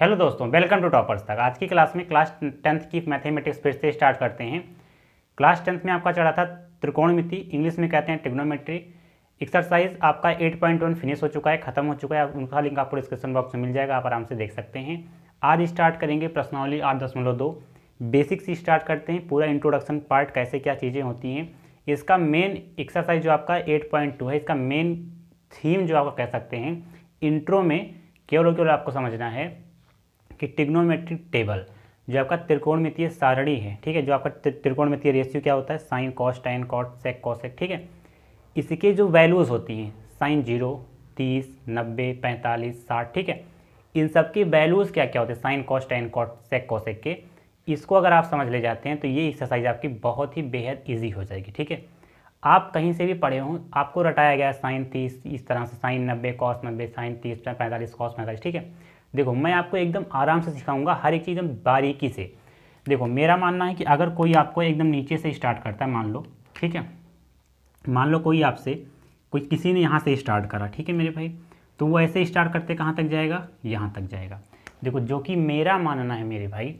hello दोस्तों welcome to toppers तक आज की क्लास में क्लास टेंथ की मैथमेटिक्स फिर से स्टार्ट करते हैं क्लास टेंथ में आपका चढ़ा था त्रिकोणमिति इंग्लिश में कहते हैं ट्रिग्नोमेट्री एक्सरसाइज आपका 8.1 फिनिश हो चुका है खत्म हो चुका है उनका लिंक आपको डिस्क्रिप्शन बॉक्स में मिल जाएगा आप आराम से देख सकते हैं आज स्टार्ट करेंगे प्रश्नावली आठ दशमलव दो बेसिक से स्टार्ट करते हैं पूरा इंट्रोडक्शन पार्ट कैसे क्या चीज़ें होती हैं इसका मेन एक्सरसाइज जो आपका टू है इसका मेन थीम जो आप कह सकते हैं इंट्रो में केवल केवल आपको समझना है कि टिग्नोमेट्रिक टेबल जो आपका त्रिकोणमितीय सारणी है ठीक है जो आपका त्रिकोणमितीय रेशियो क्या होता है sine cos tan cot sec cosec ठीक है इसके जो वैल्यूज़ होती हैं साइन जीरो तीस नब्बे पैंतालीस साठ ठीक है इन सब की वैल्यूज़ क्या क्या होते हैं sine cos tan cot sec cosec के इसको अगर आप समझ ले जाते हैं तो ये एक्सरसाइज आपकी बहुत ही बेहद ईजी हो जाएगी ठीक है आप कहीं से भी पढ़े हों आपको रटाया गया साइन तीस इस तरह से साइन नब्बे कॉस नब्बे साइन तीस पैंतालीस कॉस पैंतालीस ठीक है देखो मैं आपको एकदम आराम से सिखाऊंगा हर एक चीज़ एकदम बारीकी से देखो मेरा मानना है कि अगर कोई आपको एकदम नीचे से स्टार्ट करता है मान लो ठीक है मान लो कोई आपसे कोई किसी ने यहाँ से स्टार्ट करा ठीक है मेरे भाई तो वो ऐसे स्टार्ट करते कहाँ तक जाएगा यहाँ तक जाएगा देखो जो कि मेरा मानना है मेरे भाई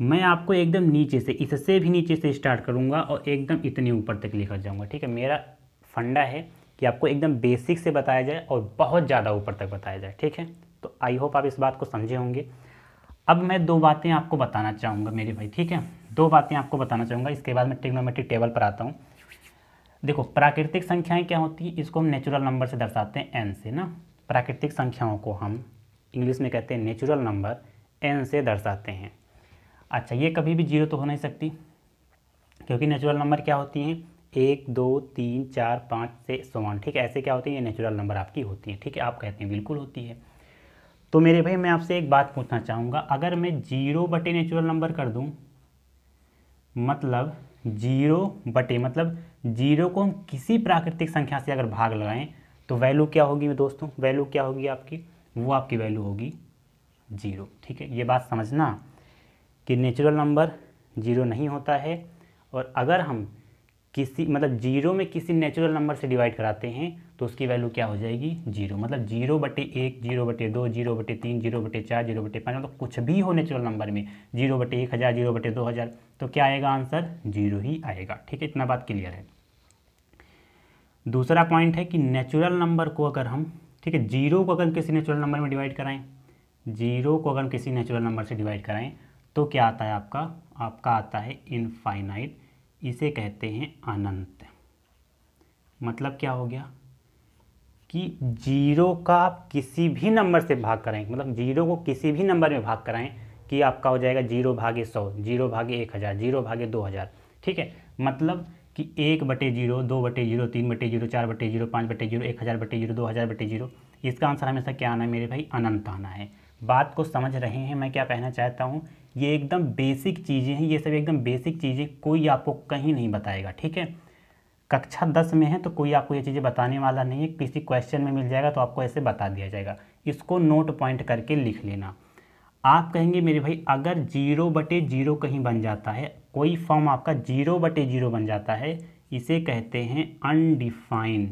मैं आपको एकदम नीचे से इससे भी नीचे से स्टार्ट करूँगा और एकदम इतने ऊपर तक लेकर जाऊँगा ठीक है मेरा फंडा है कि आपको एकदम बेसिक से बताया जाए और बहुत ज़्यादा ऊपर तक बताया जाए ठीक है तो आई होप आप इस बात को समझे होंगे अब मैं दो बातें आपको बताना चाहूँगा मेरे भाई ठीक है दो बातें आपको बताना चाहूँगा इसके बाद मैं ट्रिग्नोमेट्रिक टेबल पर आता हूँ देखो प्राकृतिक संख्याएं क्या होती हैं इसको हम नेचुरल नंबर से दर्शाते हैं एन से ना प्राकृतिक संख्याओं को हम इंग्लिश में कहते हैं नेचुरल नंबर एन से दर्शाते हैं अच्छा ये कभी भी जीरो तो हो नहीं सकती क्योंकि नेचुरल नंबर क्या होती हैं एक दो तीन चार पाँच से सोवान ठीक है ऐसे क्या होती हैं ये नेचुरल नंबर आपकी होती है ठीक है आप कहते हैं बिल्कुल होती है तो मेरे भाई मैं आपसे एक बात पूछना चाहूँगा अगर मैं जीरो बटे नेचुरल नंबर कर दूँ मतलब जीरो बटे मतलब जीरो को हम किसी प्राकृतिक संख्या से अगर भाग लगाएं तो वैल्यू क्या होगी दोस्तों वैल्यू क्या होगी आपकी वो आपकी वैल्यू होगी जीरो ठीक है ये बात समझना कि नेचुरल नंबर जीरो नहीं होता है और अगर हम किसी मतलब जीरो में किसी नेचुरल नंबर से डिवाइड कराते हैं तो उसकी वैल्यू क्या हो जाएगी जीरो मतलब जीरो बटे एक जीरो बटे दो जीरो बटे तीन जीरो बटे चार जीरो बटे पाँच मतलब कुछ भी हो नेचुरल नंबर में जीरो बटे एक हज़ार जीरो बटे दो हज़ार तो क्या आएगा आंसर जीरो ही आएगा ठीक है इतना बात क्लियर है दूसरा पॉइंट है कि नेचुरल नंबर को अगर हम ठीक है जीरो को अगर किसी नेचुरल नंबर में डिवाइड कराएं जीरो को अगर किसी नेचुरल नंबर से डिवाइड कराएं तो क्या आता है आपका आपका आता है इनफाइनाइट इसे कहते हैं अनंत मतलब क्या हो गया कि जीरो का आप किसी भी नंबर से भाग कराएं मतलब जीरो को किसी भी नंबर में भाग कराएं कि आपका हो जाएगा जीरो भागे सौ जीरो भागे एक हज़ार जीरो भागे दो हज़ार ठीक है मतलब कि एक बटे जीरो दो बटे जीरो तीन बटे जीरो चार बटे जीरो पाँच बटे जीरो एक हज़ार बटे जीरो दो हज़ार बटे जीरो इसका आंसर हमेशा क्या आना है मेरे भाई अनंत आना है बात को समझ रहे हैं मैं क्या कहना चाहता हूँ ये एकदम बेसिक चीज़ें हैं ये सब एकदम बेसिक चीज़ें कोई आपको कहीं नहीं बताएगा ठीक है कक्षा दस में है तो कोई आपको ये चीज़ें बताने वाला नहीं है किसी क्वेश्चन में मिल जाएगा तो आपको ऐसे बता दिया जाएगा इसको नोट पॉइंट करके लिख लेना आप कहेंगे मेरे भाई अगर जीरो बटे जीरो कहीं बन जाता है कोई फॉर्म आपका जीरो बटे जीरो बन जाता है इसे कहते हैं अनडिफाइन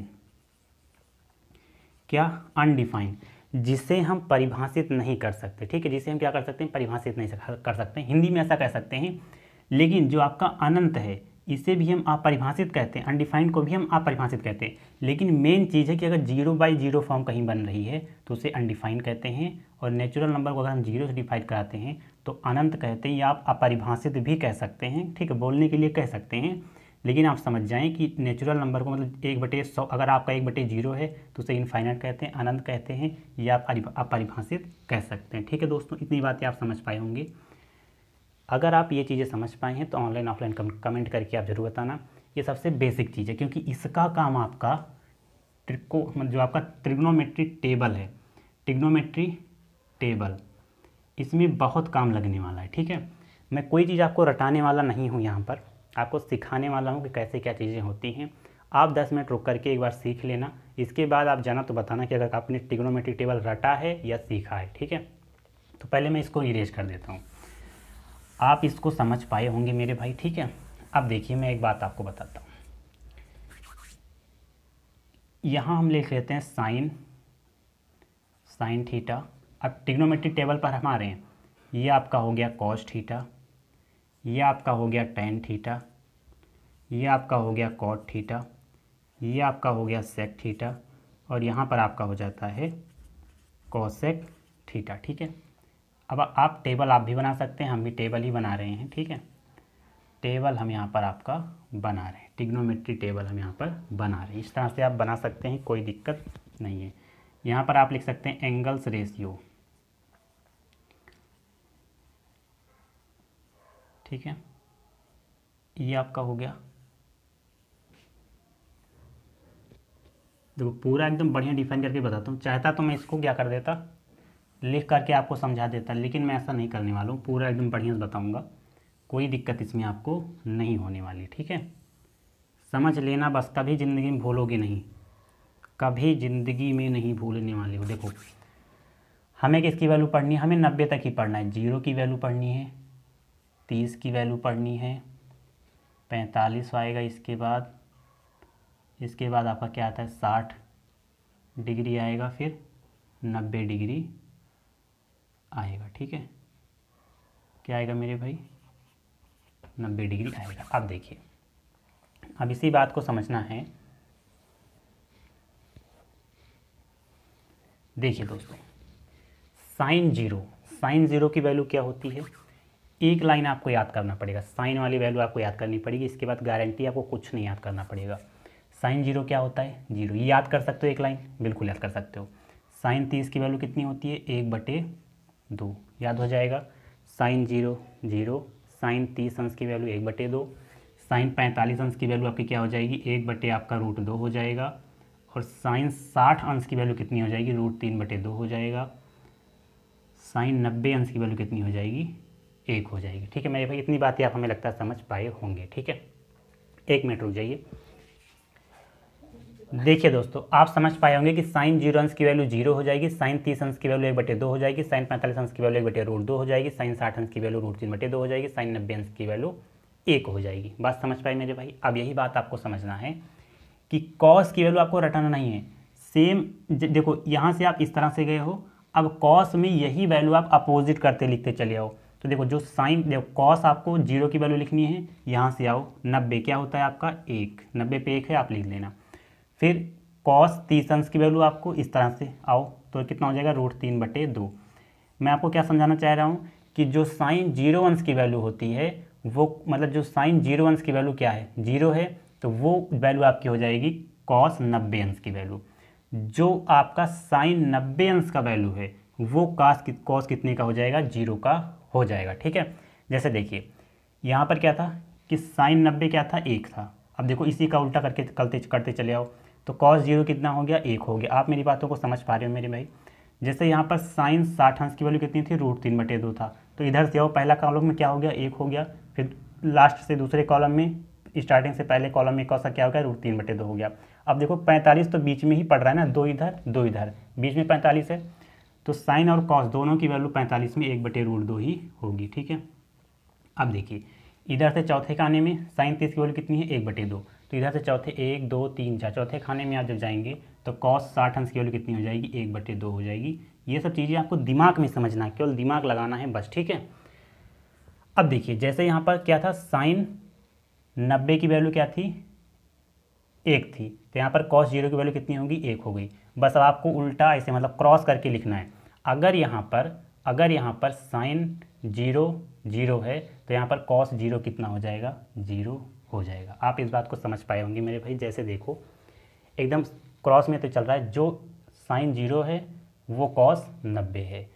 क्या अनडिफाइन जिसे हम परिभाषित नहीं कर सकते ठीक है जिसे हम क्या कर सकते हैं परिभाषित नहीं कर सकते हिंदी में ऐसा कह सकते हैं लेकिन जो आपका अनंत है इसे भी हम अपरिभाषित कहते हैं अनडिफाइंड को भी हम अपरिभाषित कहते हैं लेकिन मेन चीज़ है कि अगर जीरो बाई जीरो फॉर्म कहीं बन रही है तो उसे अनडिफाइंड कहते हैं और नेचुरल नंबर को अगर हम जीरो से डिफाइन कराते हैं तो अनंत कहते हैं या आप अपरिभाषित भी कह सकते हैं ठीक है बोलने के लिए कह सकते हैं लेकिन आप समझ जाएं कि नेचुरल नंबर को मतलब एक बटे सौ अगर आपका एक बटे जीरो है तो उसे इनफाइनाइट कहते हैं अनंत कहते हैं या आप परिभाषित कह सकते हैं ठीक है दोस्तों इतनी बातें आप समझ पाए होंगे अगर आप ये चीज़ें समझ पाए हैं तो ऑनलाइन ऑफलाइन कमेंट करके आप ज़रूर बताना ये सबसे बेसिक चीज़ है क्योंकि इसका काम आपका ट्रिको मतलब जो आपका ट्रिग्नोमेट्री टेबल है ट्रिग्नोमेट्री टेबल इसमें बहुत काम लगने वाला है ठीक है मैं कोई चीज़ आपको रटाने वाला नहीं हूँ यहाँ पर आपको सिखाने वाला हूँ कि कैसे क्या चीज़ें होती हैं आप 10 मिनट रुक करके एक बार सीख लेना इसके बाद आप जाना तो बताना कि अगर आपने टिग्नोमेट्रिक टेबल रटा है या सीखा है ठीक है तो पहले मैं इसको इरेज कर देता हूँ आप इसको समझ पाए होंगे मेरे भाई ठीक है अब देखिए मैं एक बात आपको बताता हूँ यहाँ हम लिख लेते हैं साइन साइन थीटा अब टिग्नोमेट्रिक टेबल पर हम आ रहे हैं ये आपका हो गया कॉस्ट थीटा ये आपका हो गया टेन थीटा ये आपका हो गया कॉट थीटा ये आपका हो गया सेक थीटा और यहाँ पर आपका हो जाता है कॉसेक थीटा ठीक है अब आप टेबल आप भी बना सकते हैं हम भी टेबल ही बना रहे हैं ठीक है टेबल हम यहाँ पर आपका बना रहे हैं टिग्नोमेट्री टेबल हम यहाँ पर बना रहे हैं इस तरह से आप बना सकते हैं कोई दिक्कत नहीं है यहाँ पर आप लिख सकते हैं एंगल्स रेशियो ठीक है ये आपका हो गया देखो पूरा एकदम बढ़िया डिफाइन करके बताता हूँ चाहता तो मैं इसको क्या कर देता लिख करके आपको समझा देता लेकिन मैं ऐसा नहीं करने वाला हूँ पूरा एकदम बढ़िया से बताऊँगा कोई दिक्कत इसमें आपको नहीं होने वाली ठीक है समझ लेना बस कभी ज़िंदगी में भूलोगे नहीं कभी ज़िंदगी में नहीं भूलने वाले हो देखो हमें किसकी वैल्यू पढ़नी है हमें नब्बे तक ही पढ़ना है जीरो की वैल्यू पढ़नी है तीस की वैल्यू पढ़नी है पैंतालीस आएगा इसके बाद इसके बाद आपका क्या आता है साठ डिग्री आएगा फिर नब्बे डिग्री आएगा ठीक है क्या आएगा मेरे भाई नब्बे डिग्री आएगा अब देखिए अब इसी बात को समझना है देखिए दोस्तों साइन जीरो साइन जीरो की वैल्यू क्या होती है एक लाइन आपको याद करना पड़ेगा साइन वाली वैल्यू आपको याद करनी पड़ेगी इसके बाद गारंटी आपको कुछ नहीं याद करना पड़ेगा साइन जीरो क्या होता है जीरो ये याद कर सकते हो एक लाइन बिल्कुल याद कर सकते हो साइन तीस की वैल्यू कितनी होती है एक बटे दो याद हो जाएगा साइन जीरो जीरो साइन तीस अंश की वैल्यू एक बटे दो साइन पैंतालीस अंश की वैल्यू आपकी क्या हो जाएगी एक बटे आपका रूट दो हो जाएगा और साइन साठ अंश की वैल्यू कितनी हो जाएगी रूट तीन बटे दो हो जाएगा साइन नब्बे अंश की वैल्यू कितनी हो जाएगी एक हो जाएगी ठीक है मेरे भाई इतनी बातें आप हमें लगता है समझ पाए होंगे ठीक है एक मिनट रुक जाइए देखिए दोस्तों आप समझ पाए होंगे कि साइन जीरो अंश की वैल्यू जीरो हो जाएगी साइन तीस अंश की वैल्यू एक बटे दो हो जाएगी साइन पैंतालीस अंश की वैल्यू एक बटे रूट दो हो जाएगी साइन साठ अंश की वैल्यू रूट तीन बटे दो हो जाएगी साइन नब्बे अंश की वैल्यू एक हो जाएगी बात समझ पाए मेरे भाई अब यही बात आपको समझना है कि कॉस की वैल्यू आपको रटाना नहीं है सेम देखो यहाँ से आप इस तरह से गए हो अब कॉस में यही वैल्यू आप अपोजिट करते लिखते चले आओ तो देखो जो साइन देखो कॉस आपको जीरो की वैल्यू लिखनी है यहाँ से आओ नब्बे क्या होता है आपका एक नब्बे पे एक है आप लिख लेना फिर कॉस तीस अंश की वैल्यू आपको इस तरह से आओ तो कितना हो जाएगा रूट तीन बटे दो मैं आपको क्या समझाना चाह रहा हूँ कि जो साइन जीरो अंश की वैल्यू होती है वो मतलब जो साइन जीरो अंश की वैल्यू क्या है जीरो है तो वो वैल्यू आपकी हो जाएगी कॉस नब्बे अंश की वैल्यू जो आपका साइन नब्बे अंश का वैल्यू है वो कास कॉस कितने का हो जाएगा जीरो का हो जाएगा ठीक है जैसे देखिए यहाँ पर क्या था कि साइन नब्बे क्या था एक था अब देखो इसी का उल्टा करके करते करते चले आओ तो कॉस जीरो कितना हो गया एक हो गया आप मेरी बातों को समझ पा रहे हो मेरे भाई जैसे यहाँ पर साइन साठ अंश की वैल्यू कितनी थी रूट तीन बटे दो था तो इधर से आओ पहला कॉलम में क्या हो गया एक हो गया फिर लास्ट से दूसरे कॉलम में स्टार्टिंग से पहले कॉलम में कौन सा क्या हो गया रूट तीन बटे दो हो गया अब देखो पैंतालीस तो बीच में ही पड़ रहा है ना दो इधर दो इधर बीच में पैंतालीस है तो साइन और कॉस दोनों की वैल्यू पैंतालीस में एक बटे रूट दो ही होगी ठीक है अब देखिए इधर से चौथे खाने में साइन तीस की वैल्यू कितनी है एक बटे दो तो इधर से चौथे एक दो तीन चार चौथे खाने में आप जब जाएंगे तो कॉस साठ अंश की वैल्यू कितनी हो जाएगी एक बटे दो हो जाएगी ये सब चीज़ें आपको दिमाग में समझना है केवल दिमाग लगाना है बस ठीक है अब देखिए जैसे यहाँ पर क्या था साइन नब्बे की वैल्यू क्या थी एक थी तो यहाँ पर कॉस जीरो की वैल्यू कितनी होगी एक हो गई बस अब आपको उल्टा ऐसे मतलब क्रॉस करके लिखना है अगर यहाँ पर अगर यहाँ पर साइन जीरो जीरो है तो यहाँ पर कॉस जीरो कितना हो जाएगा जीरो हो जाएगा आप इस बात को समझ पाए होंगे मेरे भाई जैसे देखो एकदम क्रॉस में तो चल रहा है जो साइन जीरो है वो कॉस नब्बे है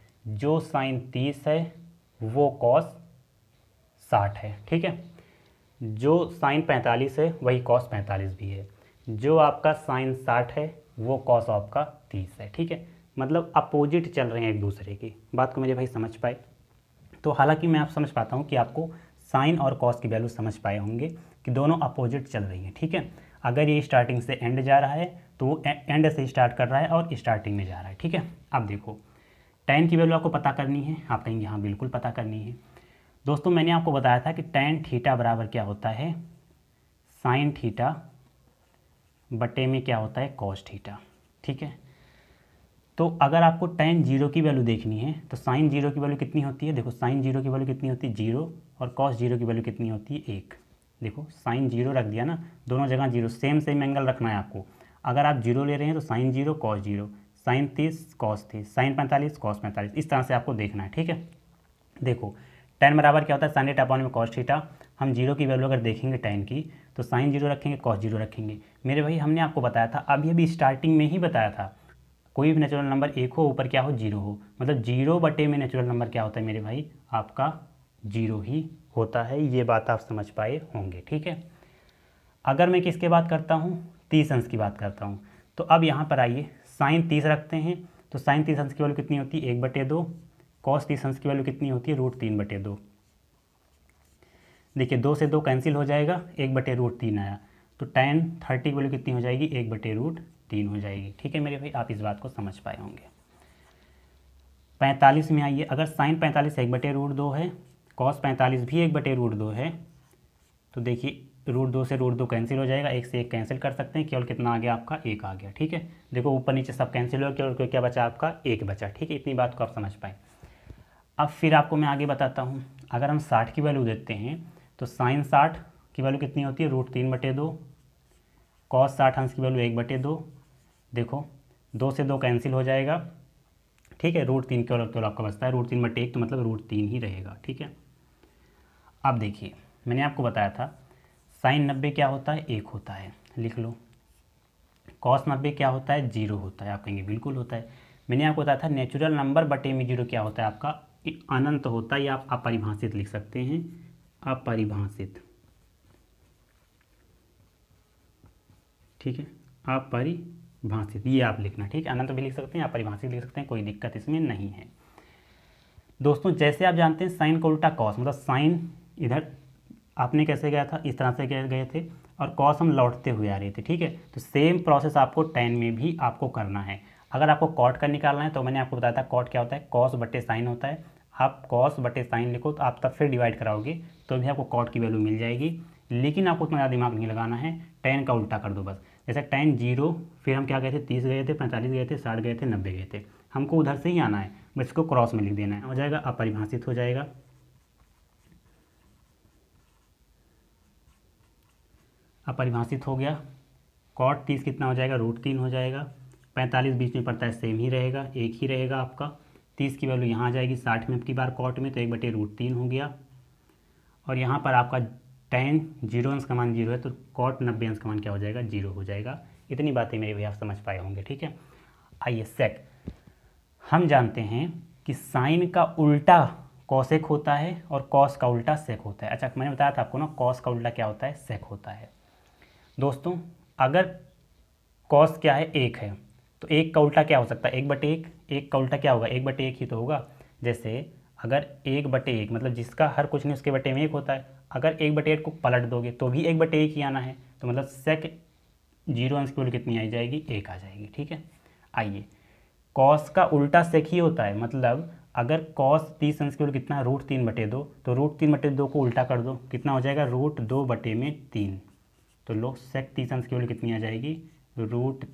जो साइन तीस है वो कॉस साठ है ठीक है जो साइन पैंतालीस है वही कॉस पैंतालीस भी है जो आपका साइन साठ है वो कॉस ऑफ का तीस है ठीक है मतलब अपोजिट चल रहे हैं एक दूसरे की बात को मेरे भाई समझ पाए तो हालांकि मैं आप समझ पाता हूँ कि आपको साइन और कॉस की वैल्यू समझ पाए होंगे कि दोनों अपोजिट चल रही हैं ठीक है अगर ये स्टार्टिंग से एंड जा रहा है तो वो एंड से स्टार्ट कर रहा है और स्टार्टिंग में जा रहा है ठीक है अब देखो टेन की वैल्यू आपको पता करनी है आप कहेंगे हाँ बिल्कुल पता करनी है दोस्तों मैंने आपको बताया था कि टेन थीटा बराबर क्या होता है साइन थीटा बटे में क्या होता है कॉस थीटा ठीक है तो अगर आपको टेन जीरो की वैल्यू देखनी है तो साइन जीरो की वैल्यू कितनी होती है देखो साइन जीरो की वैल्यू कितनी होती है जीरो और कॉस जीरो की वैल्यू कितनी होती है एक देखो साइन जीरो रख दिया ना दोनों जगह जीरो सेम सेम एंगल रखना है आपको अगर आप जीरो ले रहे हैं तो sine zero cos zero sine तीस कॉस तीस साइन पैंतालीस कॉस पैंतालीस इस तरह से आपको देखना है ठीक है देखो टेन बराबर क्या होता है साइन एट अपॉन में कॉस थीटा हम जीरो की वैल्यू अगर देखेंगे टेन की तो साइन जीरो रखेंगे कॉस जीरो रखेंगे मेरे भाई हमने आपको बताया था अभी अभी स्टार्टिंग में ही बताया था कोई भी नेचुरल नंबर एक हो ऊपर क्या हो जीरो हो मतलब जीरो बटे में नेचुरल नंबर क्या होता है मेरे भाई आपका जीरो ही होता है ये बात आप समझ पाए होंगे ठीक है अगर मैं किसके बात करता हूँ तीस अंश की बात करता हूँ तो अब यहाँ पर आइए साइन तीस रखते हैं तो साइन तीस अंश की वैल्यू कितनी होती है एक बटे दो कॉस तीस अंश की वैल्यू कितनी होती है रूट तीन बटे दो देखिए दो से दो कैंसिल हो जाएगा एक बटे रूट तीन आया तो टेन थर्टी बोलो वैल्यू कितनी हो जाएगी एक बटे रूट तीन हो जाएगी ठीक है मेरे भाई आप इस बात को समझ पाए होंगे पैंतालीस में आइए अगर साइन पैंतालीस एक बटे रूट दो है कॉस पैंतालीस भी एक बटे रूट दो है तो देखिए रूट दो से रूट दो कैंसिल हो जाएगा एक से एक कैंसिल कर सकते हैं केवल कितना आ गया आपका एक आ गया ठीक है देखो ऊपर नीचे सब कैंसिल हो गया केवल क्या बचा आपका एक बचा ठीक है इतनी बात को आप समझ पाए अब फिर आपको मैं आगे बताता हूँ अगर हम साठ की वैल्यू देते हैं तो साइन साठ की वैल्यू कितनी होती है रूट तीन बटे दो कॉस साठ अंश की वैल्यू एक बटे दो देखो दो से दो कैंसिल हो जाएगा ठीक है रूट तीन केवल तो आपका बचता है रूट तीन बटे एक तो मतलब रूट तीन ही रहेगा ठीक है अब देखिए मैंने आपको बताया था साइन नब्बे क्या होता है एक होता है लिख लो कॉस नब्बे क्या होता है जीरो होता है आप कहेंगे बिल्कुल होता है मैंने आपको बताया था नेचुरल नंबर बटे में जीरो क्या होता है आपका अनंत होता है या आप अपरिभाषित लिख सकते हैं अपरिभाषित ठीक है अपरिभाषित ये आप लिखना ठीक है अनंत भी लिख सकते हैं अपरिभाषित लिख सकते हैं कोई दिक्कत इसमें नहीं है दोस्तों जैसे आप जानते हैं साइन का उल्टा कॉस मतलब साइन इधर आपने कैसे गया था इस तरह से गए थे और कॉस हम लौटते हुए आ रहे थे ठीक है तो सेम प्रोसेस आपको टेन में भी आपको करना है अगर आपको कॉट का निकालना है तो मैंने आपको बताया था कॉट क्या होता है कॉस बटे साइन होता है आप कॉस बटे साइन लिखो तो आप तब फिर डिवाइड कराओगे तो भी आपको कॉट की वैल्यू मिल जाएगी लेकिन आपको उतना ज़्यादा दिमाग नहीं लगाना है टेन का उल्टा कर दो बस जैसे टेन जीरो फिर हम क्या गए थे तीस गए थे पैंतालीस गए थे साठ गए थे नब्बे गए थे हमको उधर से ही आना है बस इसको क्रॉस में लिख देना है हो जाएगा अपरिभाषित हो जाएगा अपरिभाषित हो गया कॉट तीस कितना हो जाएगा रूट तीन हो जाएगा पैंतालीस बीच में पड़ता है सेम ही रहेगा एक ही रहेगा आपका तीस की वैल्यू यहाँ आ जाएगी साठ में की बार कॉट में तो एक बटे रूट तीन हो गया और यहाँ पर आपका टेन जीरो अंश का मान जीरो है तो कॉट नब्बे अंश का मान क्या हो जाएगा जीरो हो जाएगा इतनी बातें मेरे भैया आप समझ पाए होंगे ठीक है आइए सेक हम जानते हैं कि साइन का उल्टा कॉसेक होता है और कॉस का उल्टा सेक होता है अच्छा मैंने बताया था आपको ना कॉस का उल्टा क्या होता है सेक होता है दोस्तों अगर कॉस क्या है एक है तो एक का उल्टा क्या हो सकता है एक बटे एक एक का उल्टा क्या होगा एक बटे एक ही तो होगा जैसे अगर एक बटे एक मतलब जिसका हर कुछ नहीं उसके बटे में एक होता है अगर एक बटे एक को पलट दोगे तो भी एक बटे एक ही आना है तो मतलब सेक जीरो अंश की वैल्यू कितनी आई जाएगी एक आ जाएगी ठीक है आइए कॉस का उल्टा सेक ही होता है मतलब अगर कॉस तीस अंश की वैल्यू कितना है रूट तीन बटे दो तो रूट तीन बटे दो को उल्टा कर दो कितना हो जाएगा रूट दो बटे में तीन तो लो सेक तीस अंश की वैल्यू कितनी आ जाएगी रूट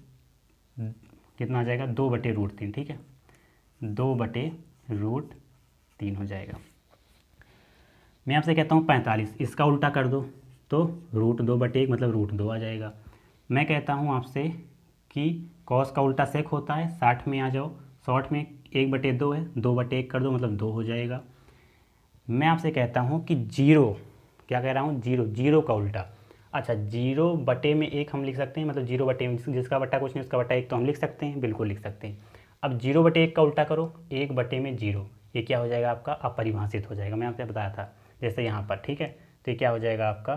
कितना आ जाएगा दो बटे रूट तीन ठीक है दो बटे रूट तीन हो जाएगा मैं आपसे कहता हूँ पैंतालीस इसका उल्टा कर दो तो रूट दो बटे एक मतलब रूट दो आ जाएगा मैं कहता हूँ आपसे कि कॉस का उल्टा सेक होता है साठ में आ जाओ शॉर्ट में एक बटे दो है दो बटे एक कर दो मतलब दो हो जाएगा मैं आपसे कहता हूँ कि जीरो क्या कह रहा हूँ जीरो जीरो का उल्टा अच्छा जीरो बटे में एक हम लिख सकते हैं मतलब जीरो बटे में जिसका बट्टा कुछ नहीं उसका बट्टा एक तो हम लिख सकते हैं बिल्कुल लिख सकते हैं अब जीरो बटे एक का उल्टा करो एक बटे में जीरो ये क्या हो जाएगा आपका अपरिभाषित हो जाएगा मैं आपसे बताया था जैसे यहाँ पर ठीक है तो ये क्या हो जाएगा आपका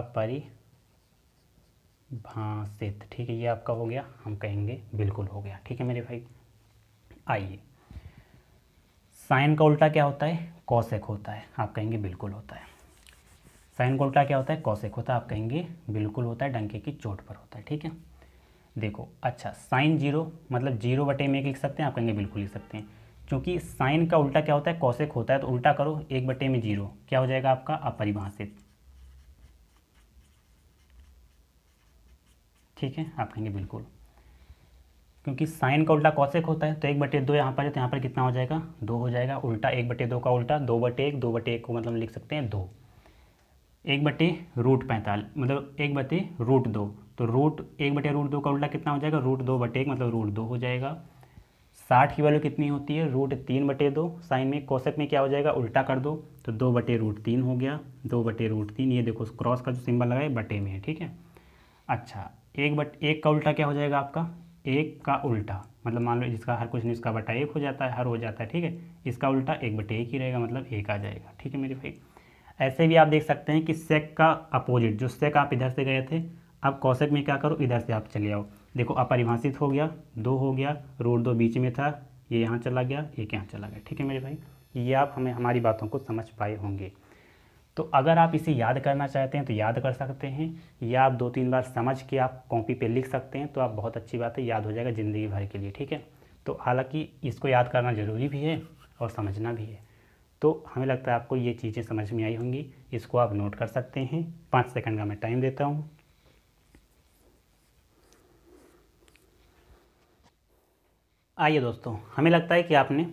अपरिभाषित ठीक है ये आपका हो गया हम कहेंगे बिल्कुल हो गया ठीक है मेरे भाई आइए साइन का उल्टा क्या होता है कॉसेक होता है आप कहेंगे बिल्कुल होता है साइन कोण का क्या होता है कौशिक होता है आप कहेंगे बिल्कुल होता है डंके की चोट पर होता है ठीक है देखो अच्छा साइन जीरो मतलब जीरो बटे में एक लिख सकते हैं आप कहेंगे बिल्कुल लिख सकते हैं क्योंकि साइन का उल्टा क्या होता है कौशिक होता है तो उल्टा करो एक बटे में जीरो क्या हो जाएगा आपका अपरिभाषित ठीक है आप कहेंगे बिल्कुल क्योंकि साइन का उल्टा कौशिक होता है तो एक बटे दो यहाँ पर है तो यहाँ पर कितना हो जाएगा दो हो जाएगा उल्टा एक बटे दो का उल्टा दो बटे एक दो बटे एक को मतलब लिख सकते हैं दो एक बटे रूट पैंतालीस मतलब एक बटे रूट दो तो रूट एक बटे रूट दो का उल्टा कितना हो जाएगा रूट दो बटे एक मतलब रूट दो हो जाएगा साठ की वैल्यू कितनी होती है रूट तीन बटे दो साइन में कौशक में क्या हो जाएगा उल्टा कर दो तो दो बटे रूट तीन हो गया दो बटे रूट तीन ये देखो क्रॉस का जो सिंबल लगा है बटे में है ठीक है अच्छा एक बट एक का उल्टा क्या हो जाएगा आपका एक का उल्टा मतलब मान लो जिसका हर कुछ नहीं उसका बटा एक हो जाता है हर हो जाता है ठीक है इसका उल्टा एक बटे एक ही रहेगा मतलब एक आ जाएगा ठीक है मेरे भाई ऐसे भी आप देख सकते हैं कि सेक का अपोजिट जो सेक आप इधर से गए थे अब कौशक में क्या करो इधर से आप चले आओ देखो अपरिभाषित हो गया दो हो गया रोड दो बीच में था ये यहाँ चला गया एक यहाँ चला गया ठीक है मेरे भाई ये आप हमें हमारी बातों को समझ पाए होंगे तो अगर आप इसे याद करना चाहते हैं तो याद कर सकते हैं या आप दो तीन बार समझ के आप कॉपी पे लिख सकते हैं तो आप बहुत अच्छी बात है याद हो जाएगा ज़िंदगी भर के लिए ठीक है तो हालांकि इसको याद करना ज़रूरी भी है और समझना भी है तो हमें लगता है आपको ये चीज़ें समझ में आई होंगी इसको आप नोट कर सकते हैं पाँच सेकंड का मैं टाइम देता हूँ आइए दोस्तों हमें लगता है कि आपने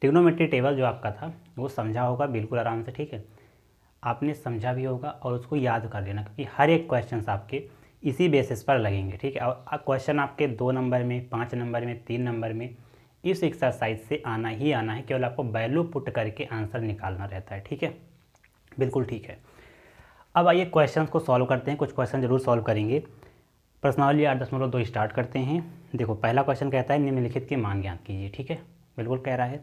टिग्नोमेट्री टेबल जो आपका था वो समझा होगा बिल्कुल आराम से ठीक है आपने समझा भी होगा और उसको याद कर लेना क्योंकि हर एक क्वेश्चन आपके इसी बेसिस पर लगेंगे ठीक है और क्वेश्चन आपके दो नंबर में पाँच नंबर में तीन नंबर में इस एक्सरसाइज से आना ही आना है केवल आपको वैल्यू पुट करके आंसर निकालना रहता है ठीक है बिल्कुल ठीक है अब आइए क्वेश्चंस को सॉल्व करते हैं कुछ क्वेश्चन जरूर सॉल्व करेंगे प्रश्नावली आठ दशमलव दो स्टार्ट करते हैं देखो पहला क्वेश्चन कहता है निम्नलिखित के मान ज्ञात कीजिए ठीक है बिल्कुल कह रहा है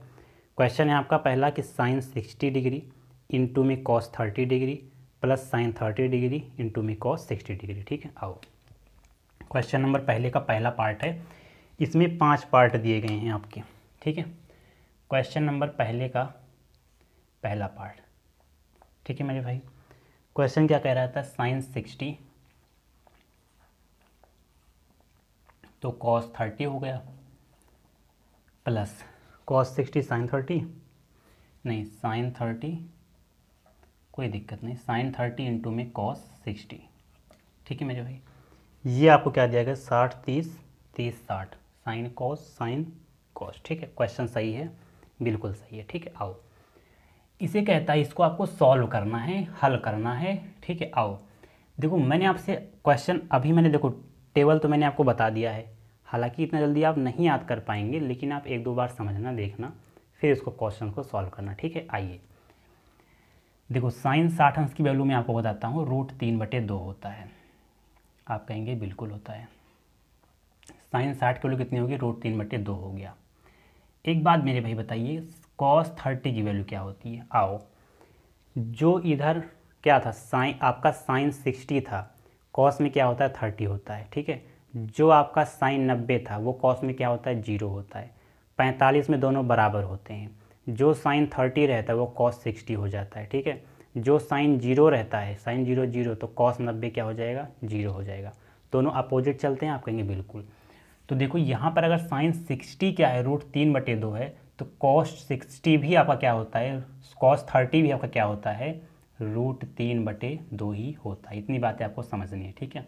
क्वेश्चन है आपका पहला कि साइन सिक्सटी डिग्री इंटू में cos thirty degree plus sine thirty degree into में कॉस सिक्सटी डिग्री ठीक है आओ क्वेश्चन नंबर पहले का पहला पार्ट है इसमें पांच पार्ट दिए गए हैं आपके ठीक है क्वेश्चन नंबर पहले का पहला पार्ट ठीक है मेरे भाई क्वेश्चन क्या कह रहा था साइंस सिक्सटी तो कॉस थर्टी हो गया plus cos sixty sine thirty नहीं साइन थर्टी कोई दिक्कत नहीं साइन थर्टी इंटू में कॉस सिक्सटी ठीक है मेरे भाई ये आपको क्या दिया गया साठ तीस तीस साठ साइन कॉस साइन कॉस ठीक है क्वेश्चन सही है बिल्कुल सही है ठीक है आओ इसे कहता है इसको आपको सॉल्व करना है हल करना है ठीक है आओ देखो मैंने आपसे क्वेश्चन अभी मैंने देखो टेबल तो मैंने आपको बता दिया है हालांकि इतना जल्दी आप नहीं याद कर पाएंगे लेकिन आप एक दो बार समझना देखना फिर इसको क्वेश्चन को सॉल्व करना ठीक है आइए देखो साइन साठ अंश की वैल्यू मैं आपको बताता हूँ रूट तीन बटे दो होता है आप कहेंगे बिल्कुल होता है साइन साठ किलो कितनी होगी रूट तीन बटे दो हो गया एक बात मेरे भाई बताइए कॉस थर्टी की वैल्यू क्या होती है आओ जो इधर क्या था साइन आपका साइन सिक्सटी था कॉस में क्या होता है थर्टी होता है ठीक है जो आपका साइन नब्बे था वो कॉस में क्या होता है जीरो होता है पैंतालीस में दोनों बराबर होते हैं जो साइन थर्टी रहता है वो कॉस सिक्सटी हो जाता है ठीक है जो साइन जीरो रहता है साइन जीरो जीरो तो कॉस नब्बे क्या हो जाएगा जीरो हो जाएगा दोनों अपोजिट चलते हैं आप कहेंगे बिल्कुल तो देखो यहाँ पर अगर साइन सिक्सटी क्या है रूट तीन बटे दो है तो कॉस्ट सिक्सटी भी आपका क्या होता है कॉस्ट थर्टी भी आपका क्या होता है रूट तीन बटे दो ही होता है इतनी बातें आपको समझनी है ठीक है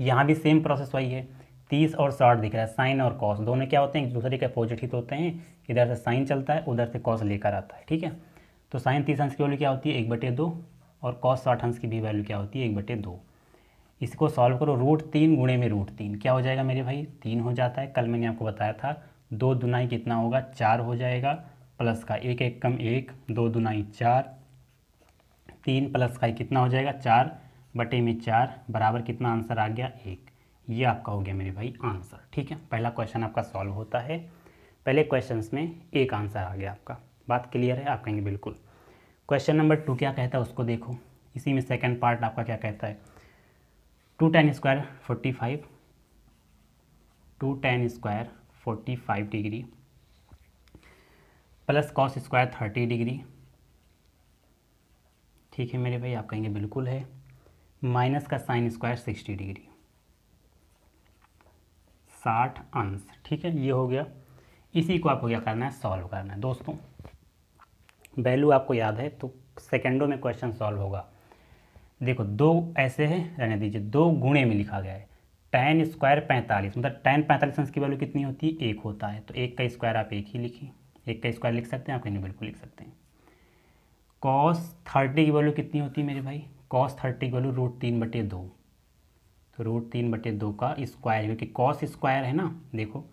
यहाँ भी सेम प्रोसेस वही है तीस और साठ दिख रहा है साइन और कॉस दोनों क्या होते हैं एक दूसरे के अपोजिट ही तो होते हैं इधर से साइन चलता है उधर से कॉस लेकर आता है ठीक है तो साइन तीस अंश की वैल्यू क्या होती है एक बटे दो और कॉस साठ अंश की भी वैल्यू क्या होती है एक बटे दो इसको सॉल्व करो रूट तीन गुणे में रूट तीन क्या हो जाएगा मेरे भाई तीन हो जाता है कल मैंने आपको बताया था दो दुनाई कितना होगा चार हो जाएगा प्लस का एक एक कम एक दो दुनाई चार तीन प्लस का कितना हो जाएगा चार बटे में चार बराबर कितना आंसर आ गया एक ये आपका हो गया मेरे भाई आंसर ठीक है पहला क्वेश्चन आपका सॉल्व होता है पहले क्वेश्चन में एक आंसर आ गया आपका बात क्लियर है आप कहेंगे बिल्कुल क्वेश्चन नंबर टू क्या कहता है उसको देखो इसी में सेकेंड पार्ट आपका क्या कहता है two tan square forty five two tan square forty five degree plus cos square thirty degree ठीक है मेरे भाई आप कहेंगे बिल्कुल है माइनस का साइन स्क्वायर सिक्सटी डिग्री साठ अंश ठीक है ये हो गया इसी को आपको क्या करना है सॉल्व करना है दोस्तों वैल्यू आपको याद है तो सेकेंडों में क्वेश्चन सॉल्व होगा देखो दो ऐसे हैं रहने दीजिए दो गुणे में लिखा गया है टेन स्क्वायर पैंतालीस मतलब टेन पैंतालीस की वैल्यू कितनी होती है एक होता है तो एक का स्क्वायर आप एक ही लिखें एक का स्क्वायर लिख सकते हैं आप कहीं बिल्कुल लिख सकते हैं कॉस थर्टी की वैल्यू कितनी होती है मेरे भाई कॉस थर्टी की वैल्यू रूट तीन बटे दो तो रूट तीन बटे दो का स्क्वायर क्योंकि कॉस स्क्वायर है ना देखो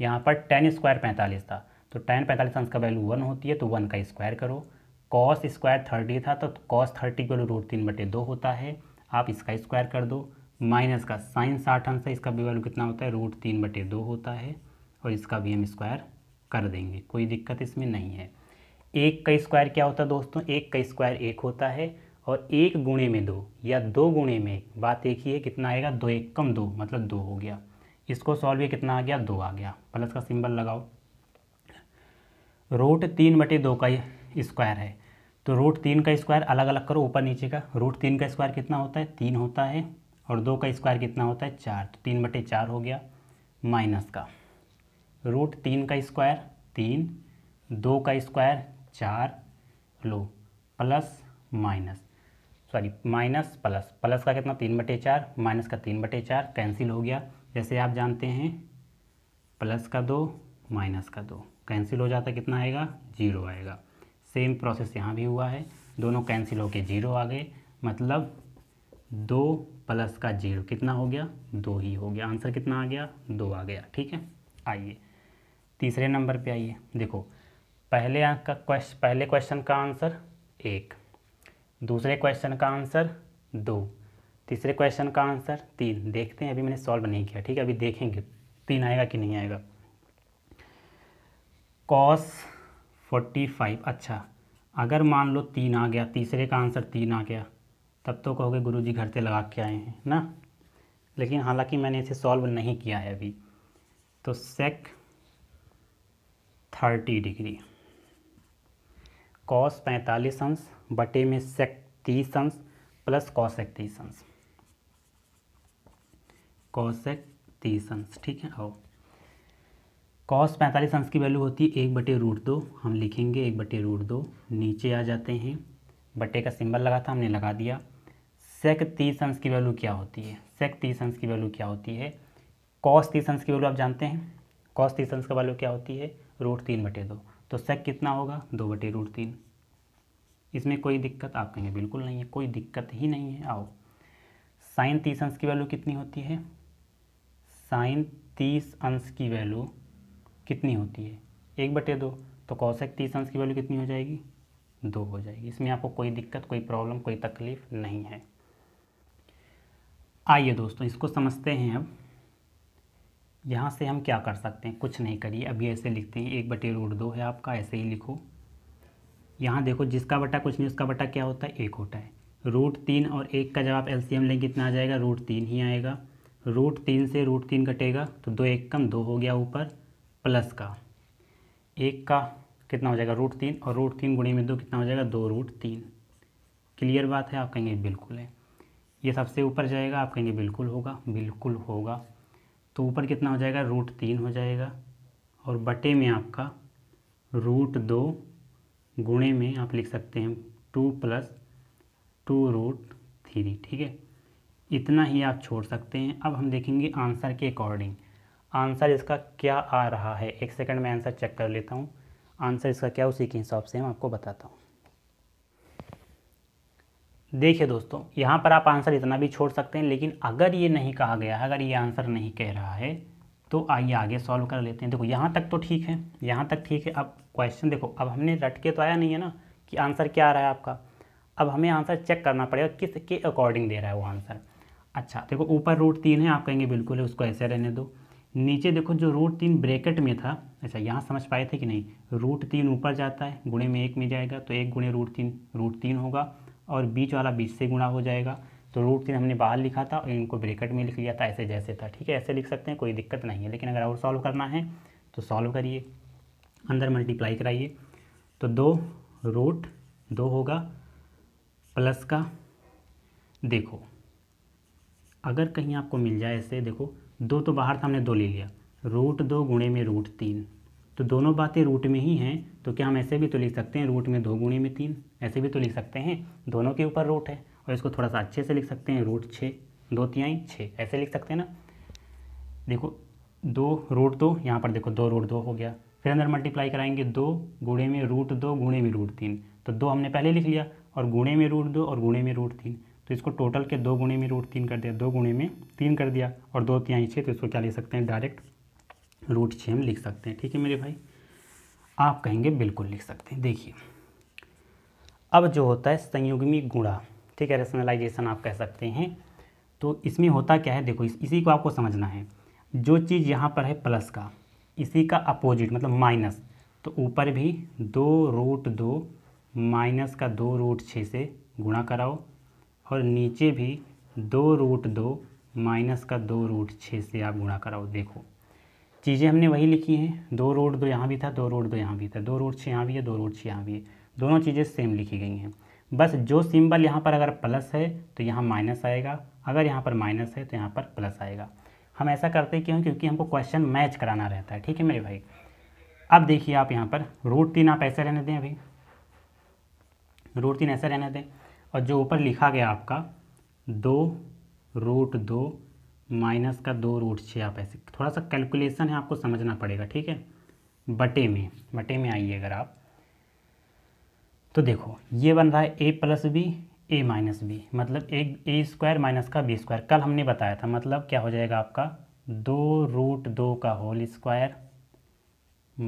यहाँ पर टेन स्क्वायर पैंतालीस था तो टेन पैंतालीस अंश का वैल्यू वन होती है तो वन का स्क्वायर करो कॉस स्क्वायर थर्टी था तो कॉस थर्टी के रूट तीन बटे दो होता है आप इसका स्क्वायर कर दो माइनस का साइन साठ अंश है इसका भी वैल्यू कितना होता है रूट तीन बटे दो होता है और इसका भी हम स्क्वायर कर देंगे कोई दिक्कत इसमें नहीं है एक का स्क्वायर क्या होता है दोस्तों एक का स्क्वायर एक होता है और एक गुणे में दो या दो गुणे में एक बात एक ही है कितना आएगा दो एक कम दो मतलब दो हो गया इसको सॉल्व यह कितना आ गया दो आ गया प्लस का सिंबल लगाओ रूट तीन बटे दो का स्क्वायर है तो रूट तीन का स्क्वायर अलग अलग करो ऊपर नीचे का रूट तीन का स्क्वायर कितना होता है तीन होता है और दो का स्क्वायर कितना होता है चार तो तीन बटे चार हो गया माइनस का रूट तीन का स्क्वायर तीन दो का स्क्वायर चार लो plus minus sorry minus plus plus का कितना तीन बटे चार माइनस का तीन बटे चार कैंसिल हो गया जैसे आप जानते हैं प्लस का दो माइनस का दो कैंसिल हो जाता कितना आएगा जीरो आएगा सेम प्रोसेस यहाँ भी हुआ है दोनों कैंसिल होके जीरो आ गए मतलब दो प्लस का जीरो कितना हो गया दो ही हो गया आंसर कितना आ गया दो आ गया ठीक है आइए तीसरे नंबर पे आइए देखो पहले का क्वेश्चन पहले क्वेश्चन का आंसर एक दूसरे क्वेश्चन का आंसर दो तीसरे क्वेश्चन का आंसर तीन देखते हैं अभी मैंने सॉल्व नहीं किया ठीक है अभी देखेंगे तीन आएगा कि नहीं आएगा कॉस फोर्टी फाइव अच्छा अगर मान लो तीन आ गया तीसरे का आंसर तीन आ गया तब तो कहोगे गुरु जी घर से लगा के आए हैं ना लेकिन हालांकि मैंने इसे सॉल्व नहीं किया है अभी तो सेक थर्टी डिग्री कॉस पैंतालीस अंश बटे में सेक तीस अंश प्लस कॉसेक तीस अंश कॉसेक तीस अंश ठीक है आओ कॉस पैंतालीस अंश की वैल्यू होती है एक बटे रूट दो हम लिखेंगे एक बटे रूट दो नीचे आ जाते हैं बटे का सिंबल लगा था हमने लगा दिया सेक तीस अंश की वैल्यू क्या होती है सेक तीस अंश की वैल्यू क्या होती है कॉस तीस अंश की वैल्यू आप जानते हैं कॉस तीस अंश का वैल्यू क्या होती है रूट तीन बटे दो तो सेक कितना होगा दो बटे रूट तीन इसमें कोई दिक्कत आप कहेंगे बिल्कुल नहीं है कोई दिक्कत ही नहीं है आओ साइन तीस अंश की वैल्यू कितनी होती है साइन तीस अंश की वैल्यू कितनी होती है एक बटे दो तो कौशक तीस अंश की वैल्यू कितनी हो जाएगी दो हो जाएगी इसमें आपको कोई दिक्कत कोई प्रॉब्लम कोई तकलीफ नहीं है आइए दोस्तों इसको समझते हैं अब यहाँ से हम क्या कर सकते हैं कुछ नहीं करिए अभी ऐसे लिखते हैं एक बटे रूट दो है आपका ऐसे ही लिखो यहाँ देखो जिसका बटा कुछ नहीं उसका बटा क्या होता है एक होता है रूट तीन और एक का जब आप एम लेंगे कितना आ जाएगा रूट तीन ही आएगा रूट तीन से रूट तीन कटेगा तो दो एक कम दो हो गया ऊपर प्लस का एक का कितना हो जाएगा रूट तीन और रूट तीन गुणे में दो कितना हो जाएगा दो रूट तीन क्लियर बात है आप कहेंगे बिल्कुल है ये सबसे ऊपर जाएगा आप कहेंगे बिल्कुल होगा बिल्कुल होगा तो ऊपर कितना हो जाएगा रूट तीन हो जाएगा और बटे में आपका रूट दो गुणे में आप लिख सकते हैं two plus two root three ठीक है इतना ही आप छोड़ सकते हैं अब हम देखेंगे आंसर के अकॉर्डिंग आंसर इसका क्या आ रहा है एक सेकंड में आंसर चेक कर लेता हूँ आंसर इसका क्या उसी के हिसाब से हम आपको बताता हूँ देखिए दोस्तों यहाँ पर आप आंसर इतना भी छोड़ सकते हैं लेकिन अगर ये नहीं कहा गया है अगर ये आंसर नहीं कह रहा है तो आइए आगे सॉल्व कर लेते हैं देखो यहाँ तक तो ठीक है यहाँ तक ठीक है अब क्वेश्चन देखो अब हमने रट के तो आया नहीं है ना कि आंसर क्या आ रहा है आपका अब हमें आंसर चेक करना पड़ेगा किस के अकॉर्डिंग दे रहा है वो आंसर अच्छा देखो ऊपर रूट तीन है आप कहेंगे बिल्कुल है उसको ऐसे रहने दो नीचे देखो जो रूट तीन ब्रैकेट में था अच्छा यहाँ समझ पाए थे कि नहीं रूट तीन ऊपर जाता है गुणे में एक में जाएगा तो एक गुणे रूट तीन रूट तीन होगा और बीच वाला बीच से गुणा हो जाएगा तो रूट तीन हमने बाहर लिखा था और इनको ब्रेकेट में लिख लिया था ऐसे जैसे था ठीक है ऐसे लिख सकते हैं कोई दिक्कत नहीं है लेकिन अगर और सॉल्व करना है तो सॉल्व करिए अंदर मल्टीप्लाई कराइए तो दो रूट दो होगा प्लस का देखो अगर कहीं आपको मिल जाए ऐसे देखो दो तो बाहर था हमने दो ले लिया रूट दो गुणे में रूट तीन तो दोनों बातें रूट में ही हैं तो क्या हम ऐसे भी तो लिख सकते हैं रूट में दो गुणे में तीन ऐसे भी तो लिख सकते हैं दोनों के ऊपर रूट है और इसको थोड़ा सा अच्छे से लिख सकते हैं रूट छः दो तियाई छः ऐसे लिख सकते हैं ना देखो दो रूट दो यहाँ पर देखो दो रूट दो हो गया फिर अंदर मल्टीप्लाई कराएंगे दो गुणे में रूट दो गुणे में रूट तीन तो दो हमने पहले लिख लिया और गुणे में रूट दो और गुणे में रूट तीन तो इसको टोटल के दो गुणे में रूट तीन कर दिया दो गुणे में तीन कर दिया और दो तिहाई छः तो इसको क्या लिख सकते हैं डायरेक्ट रूट छः हम लिख सकते हैं ठीक है मेरे भाई आप कहेंगे बिल्कुल लिख सकते हैं देखिए अब जो होता है संयुग्मी गुणा ठीक है रेशनलाइजेशन आप कह सकते हैं तो इसमें होता क्या है देखो इस, इसी को आपको समझना है जो चीज़ यहाँ पर है प्लस का इसी का अपोजिट मतलब माइनस तो ऊपर भी दो रूट दो माइनस का दो रूट छः से गुणा कराओ और नीचे भी दो रूट दो माइनस का दो रूट छः से आप गुणा कराओ देखो चीज़ें हमने वही लिखी हैं दो रूट दो यहाँ भी था दो रूट दो यहाँ भी था दो रूट छः यहाँ भी है दो रूट छः यहाँ भी है दोनों चीज़ें सेम लिखी गई हैं बस जो सिंबल यहाँ पर अगर प्लस है तो यहाँ माइनस आएगा अगर यहाँ पर माइनस है तो यहाँ पर प्लस आएगा हम ऐसा करते क्यों क्योंकि हमको क्वेश्चन मैच कराना रहता है ठीक है मेरे भाई अब देखिए आप यहाँ पर रूट तीन आप ऐसे रहने दें अभी रूट तीन ऐसे रहने दें और जो ऊपर लिखा गया आपका दो रूट दो माइनस का दो रूट छः आप ऐसे थोड़ा सा कैलकुलेशन है आपको समझना पड़ेगा ठीक है बटे में बटे में आइए अगर आप तो देखो ये बन रहा है A plus B A minus B मतलब एक ए स्क्वायर माइनस का बी स्क्वायर कल हमने बताया था मतलब क्या हो जाएगा आपका दो रूट दो का होल स्क्वायर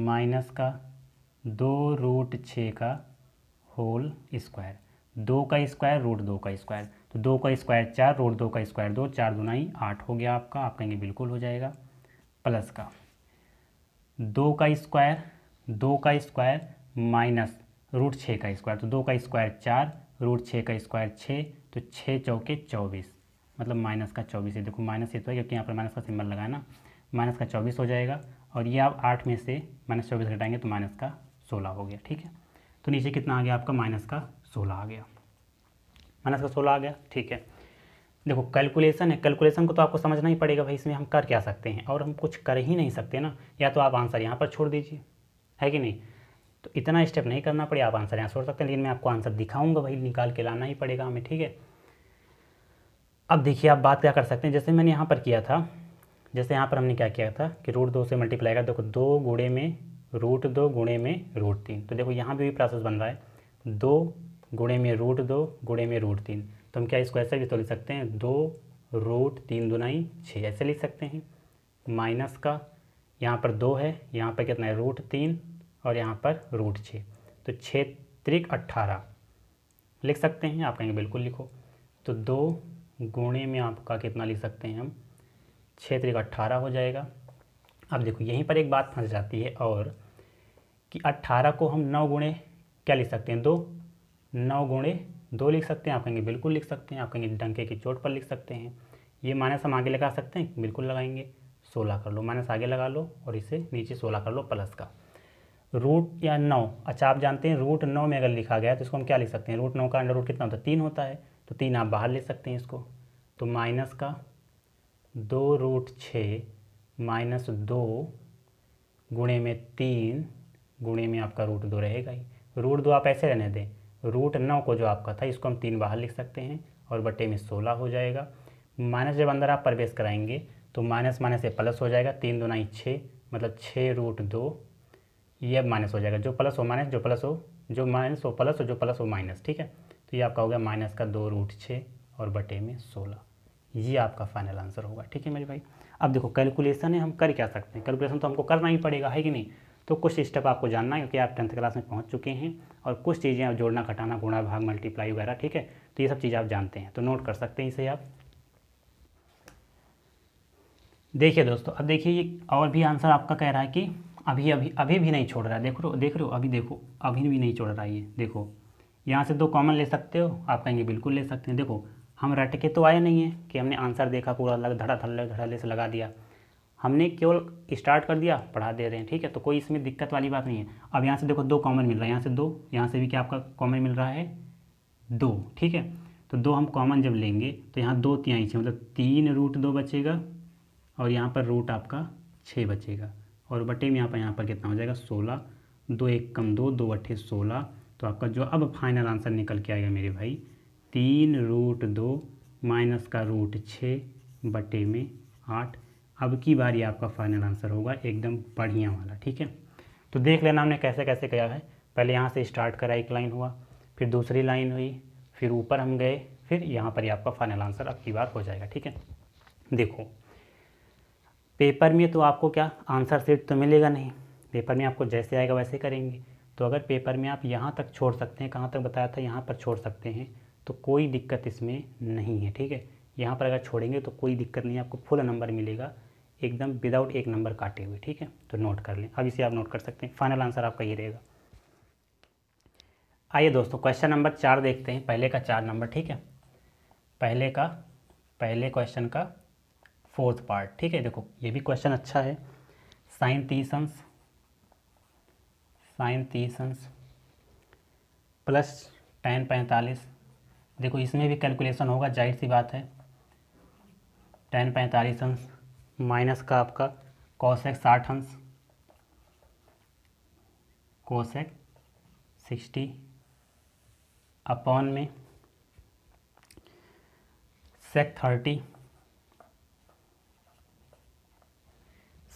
माइनस का दो रूट छः का होल स्क्वायर दो का स्क्वायर रूट दो का स्क्वायर तो दो का स्क्वायर चार रूट दो का स्क्वायर दो चार दुनाई आठ हो गया आपका आप कहेंगे बिल्कुल हो जाएगा प्लस का दो का स्क्वायर दो का स्क्वायर माइनस रूट छः का स्क्वायर तो दो का स्क्वायर चार रूट छः का स्क्वायर छः तो छः चौके चौबीस मतलब माइनस का चौबीस है देखो माइनस ये तो है क्योंकि यहाँ पर माइनस का सिंबल लगा ना माइनस का चौबीस हो जाएगा और ये आप आठ में से माइनस चौबीस घटाएंगे तो माइनस का सोलह हो गया ठीक है तो नीचे कितना आ गया आपका माइनस का सोलह आ गया माइनस का सोलह आ गया ठीक है देखो कैलकुलेशन है कैलकुलेशन को तो आपको समझना ही पड़ेगा भाई इसमें हम कर क्या सकते हैं और हम कुछ कर ही नहीं सकते ना या तो आप आंसर यहाँ पर छोड़ दीजिए है कि नहीं तो इतना स्टेप नहीं करना पड़ेगा आप आंसर यहाँ छोड़ सकते हैं लेकिन मैं आपको आंसर दिखाऊंगा भाई निकाल के लाना ही पड़ेगा हमें ठीक है अब देखिए आप बात क्या कर सकते हैं जैसे मैंने यहाँ पर किया था जैसे यहाँ पर हमने क्या किया था कि रूट दो से मल्टीप्लाई कर देखो दो गुड़े में रूट दो गुणे में रूट तीन तो देखो यहाँ भी, भी प्रोसेस बन रहा है दो गुणे में रूट दो गुणे में रूट तीन तो हम क्या इसको ऐसे भी तो लिख सकते हैं दो रूट तीन दुनाई छः ऐसे लिख सकते हैं माइनस का यहाँ पर दो है यहाँ पर कितना है रूट तीन और यहाँ पर रूट छः तो छः त्रिक अट्ठारह लिख सकते हैं आप कहेंगे बिल्कुल लिखो तो दो गुणे में आपका कितना लिख सकते हैं हम छः त्रिक अट्ठारह हो जाएगा अब देखो यहीं पर एक बात फंस जाती है और कि अट्ठारह को हम नौ गुणे क्या लिख सकते हैं दो नौ गुणे दो लिख सकते हैं आप कहेंगे बिल्कुल लिख सकते हैं आप कहेंगे डंके की चोट पर लिख सकते हैं ये माइनस हम आगे लगा सकते हैं बिल्कुल लगाएंगे सोलह कर लो माइनस आगे लगा लो और इसे नीचे सोलह कर लो प्लस का रूट या नौ अच्छा आप जानते हैं रूट नौ में अगर लिखा गया तो इसको हम क्या लिख सकते हैं रूट नौ का अंडर रूट कितना होता है तीन होता है तो तीन आप बाहर ले सकते हैं इसको तो माइनस का दो रूट छः माइनस दो गुणे में तीन गुणे में आपका रूट दो रहेगा ही रूट दो आप ऐसे रहने दें रूट नौ को जो आपका था इसको हम तीन बाहर लिख सकते हैं और बटे में सोलह हो जाएगा माइनस जब अंदर आप प्रवेश कराएंगे तो माइनस माइनस से प्लस हो जाएगा तीन दो नाई छः मतलब छः रूट दो ये अब माइनस हो जाएगा जो प्लस हो माइनस जो प्लस हो जो माइनस हो प्लस हो जो प्लस हो माइनस ठीक है तो ये आपका हो गया माइनस का दो रूट छः और बटे में सोलह ये आपका फाइनल आंसर होगा ठीक है मेरे भाई अब देखो कैलकुलेशन है हम कर क्या सकते हैं कैलकुलेशन तो हमको करना ही पड़ेगा है कि नहीं तो कुछ स्टेप आपको जानना है क्योंकि आप टेंथ क्लास में पहुंच चुके हैं और कुछ चीज़ें आप जोड़ना घटाना गुणा भाग मल्टीप्लाई वगैरह ठीक है तो ये सब चीज़ें आप जानते हैं तो नोट कर सकते हैं इसे आप देखिए दोस्तों अब देखिए ये और भी आंसर आपका कह रहा है कि अभी अभी अभी भी नहीं छोड़ रहा है देख देखो देख रहे हो अभी देखो अभी भी नहीं छोड़ रहा है ये देखो यहाँ से दो कॉमन ले सकते हो आप कहेंगे बिल्कुल ले सकते हैं देखो हम रट के तो आए नहीं हैं कि हमने आंसर देखा पूरा अलग धड़ाधड़ धड़ल्ले से लगा दिया हमने केवल स्टार्ट कर दिया पढ़ा दे रहे हैं ठीक है तो कोई इसमें दिक्कत वाली बात नहीं है अब यहाँ से देखो दो कॉमन मिल रहा है यहाँ से दो यहाँ से भी क्या आपका कॉमन मिल रहा है दो ठीक है तो दो हम कॉमन जब लेंगे तो यहाँ दो तिहाई छः मतलब तीन रूट दो बचेगा और यहाँ पर रूट आपका छः बचेगा और बटे में यहाँ पर यहाँ पर कितना हो जाएगा सोलह दो एक कम दो दो अट्ठे सोलह तो आपका जो अब फाइनल आंसर निकल के आएगा मेरे भाई तीन रूट दो माइनस का रूट छः बटे में आठ अब की बार ये आपका फाइनल आंसर होगा एकदम बढ़िया वाला ठीक है तो देख लेना हमने कैसे कैसे किया है पहले यहाँ से स्टार्ट करा एक लाइन हुआ फिर दूसरी लाइन हुई फिर ऊपर हम गए फिर यहाँ पर ही आपका फाइनल आंसर अब की बार हो जाएगा ठीक है देखो पेपर में तो आपको क्या आंसर सेट तो मिलेगा नहीं पेपर में आपको जैसे आएगा वैसे करेंगे तो अगर पेपर में आप यहाँ तक छोड़ सकते हैं कहाँ तक बताया था यहाँ पर छोड़ सकते हैं तो कोई दिक्कत इसमें नहीं है ठीक है यहाँ पर अगर छोड़ेंगे तो कोई दिक्कत नहीं आपको फुल नंबर मिलेगा एकदम विदाउट एक नंबर काटे हुए ठीक है तो नोट कर लें अब इसे आप नोट कर सकते हैं फाइनल आंसर आपका ये रहेगा आइए दोस्तों क्वेश्चन नंबर चार देखते हैं पहले का चार नंबर ठीक है पहले का पहले क्वेश्चन का फोर्थ पार्ट ठीक है देखो ये भी क्वेश्चन अच्छा है साइन तीस अंश साइन तीस अंश प्लस टेन पैंतालीस देखो इसमें भी कैलकुलेशन होगा जाहिर सी बात है टेन पैंतालीस अंश माइनस का आपका कॉशेक साठ अंश कोशेक सिक्सटी अपॉन में सेक थर्टी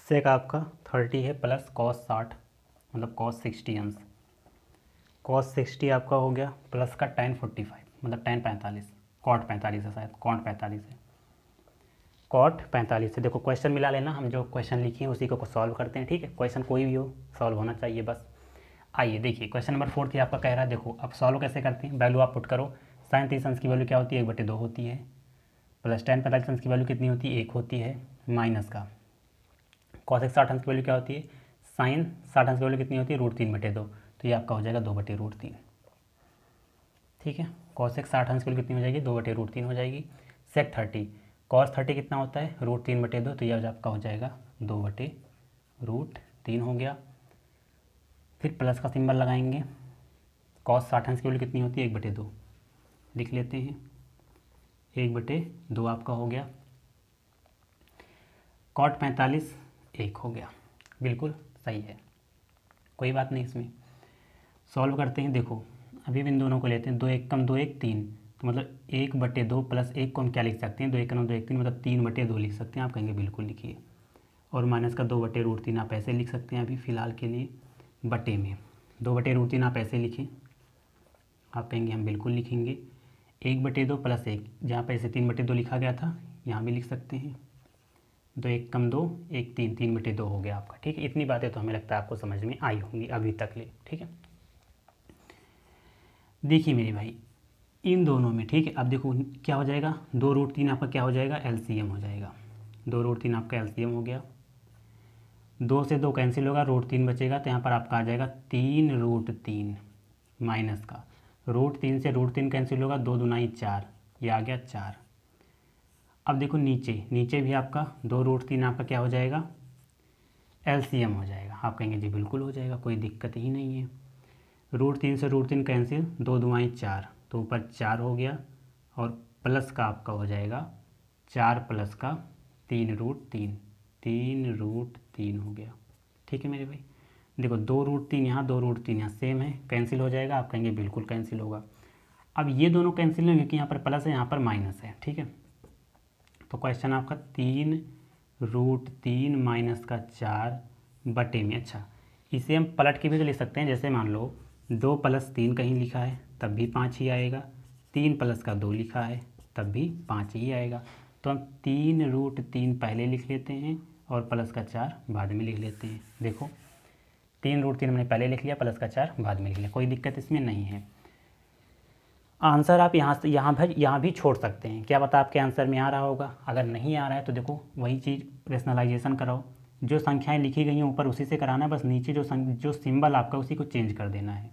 सेक आपका थर्टी है प्लस कॉस साठ मतलब कॉस सिक्सटी अंश कॉस सिक्सटी आपका हो गया प्लस का टेन फोर्टी फाइव मतलब टेन पैंतालीस कॉट पैंतालीस है शायद कॉट पैंतालीस है कॉट पैंतालीस से तो देखो क्वेश्चन मिला लेना हम जो क्वेश्चन लिखे हैं उसी को सॉल्व करते हैं ठीक है क्वेश्चन कोई भी हो सॉल्व होना चाहिए बस आइए देखिए क्वेश्चन नंबर फोर्थ ही आपका कह रहा है देखो आप सॉल्व कैसे करते हैं वैल्यू आप पुट करो साइन तीस अंश की वैल्यू क्या होती है एक बटे दो होती है प्लस टेन पैंतालीस अंश की वैल्यू कितनी होती है एक होती है माइनस का कॉस एक साठ अंश की वैल्यू क्या होती है साइन साठ अंश की वैल्यू कितनी होती है रूट तीन बटे दो तो ये आपका हो जाएगा दो बटे रूट तीन ठीक है कॉस एक साठ अंश की वैल्यू कितनी हो जाएगी दो बटे रूट तीन हो जाएगी सेक थर्टी कॉस थर्टी कितना होता है रूट तीन बटे दो तो यह आपका हो जाएगा दो बटे रूट तीन हो गया फिर प्लस का सिंबल लगाएंगे कॉस साठ अंश की वैल्यू कितनी होती है एक बटे दो लिख लेते हैं एक बटे दो आपका हो गया कॉट पैंतालीस एक हो गया बिल्कुल सही है कोई बात नहीं इसमें सॉल्व करते हैं देखो अभी भी इन दोनों को लेते हैं दो एक कम दो एक तीन तो मतलब एक बटे दो प्लस एक को हम क्या लिख सकते हैं दो एक नौ दो एक तीन मतलब तीन बटे दो लिख सकते हैं आप कहेंगे बिल्कुल लिखिए और माइनस का दो बटे रूट तीन आप ऐसे लिख सकते हैं अभी फ़िलहाल के लिए बटे में दो बटे रूट तीन आप ऐसे लिखें आप कहेंगे हम बिल्कुल लिखेंगे एक बटे दो प्लस एक जहाँ पर ऐसे तीन बटे दो लिखा गया था यहाँ भी लिख सकते हैं दो एक कम दो एक तीन तीन बटे दो हो गया आपका ठीक है इतनी बातें तो हमें लगता है आपको समझ में आई होंगी अभी तक ले ठीक है देखिए मेरे भाई इन दोनों में ठीक है अब देखो क्या हो जाएगा दो रूट तीन आपका क्या हो जाएगा एलसीएम हो जाएगा दो रूट तीन आपका एलसीएम हो गया दो से दो कैंसिल होगा रूट तीन बचेगा तो यहाँ पर आपका आ जाएगा तीन रूट तीन माइनस का रूट तीन से रूट तीन कैंसिल होगा दो दुनाई चार ये आ गया चार अब देखो नीचे नीचे भी आपका दो रूट तीन आपका क्या हो जाएगा एल हो जाएगा आप कहेंगे जी बिल्कुल हो जाएगा कोई दिक्कत ही नहीं है रूट तीन से रूट तीन कैंसिल दो दुआई चार तो ऊपर चार हो गया और प्लस का आपका हो जाएगा चार प्लस का तीन रूट तीन तीन रूट तीन हो गया ठीक है मेरे भाई देखो दो रूट तीन यहाँ दो रूट तीन यहाँ सेम है कैंसिल हो जाएगा आप कहेंगे बिल्कुल कैंसिल होगा अब ये दोनों कैंसिल नहीं क्योंकि यहाँ पर प्लस है यहाँ पर माइनस है ठीक है तो क्वेश्चन आपका तीन रूट तीन माइनस का चार बटे में अच्छा इसे हम पलट के भी तो ले सकते हैं जैसे मान लो दो प्लस तीन कहीं लिखा है तब भी पाँच ही आएगा तीन प्लस का दो लिखा है तब भी पाँच ही आएगा तो हम तीन रूट तीन पहले लिख लेते हैं और प्लस का चार बाद में लिख लेते हैं देखो तीन रूट तीन हमने पहले लिख लिया प्लस का चार बाद में लिख लिया कोई दिक्कत इसमें नहीं है आंसर आप यहाँ से यहाँ भर यहाँ भी छोड़ सकते हैं क्या पता आपके आंसर में आ रहा होगा अगर नहीं आ रहा है तो देखो वही चीज़ पर्सनलाइजेशन कराओ जो संख्याएं लिखी गई हैं ऊपर उसी से कराना है बस नीचे जो जो सिंबल आपका उसी को चेंज कर देना है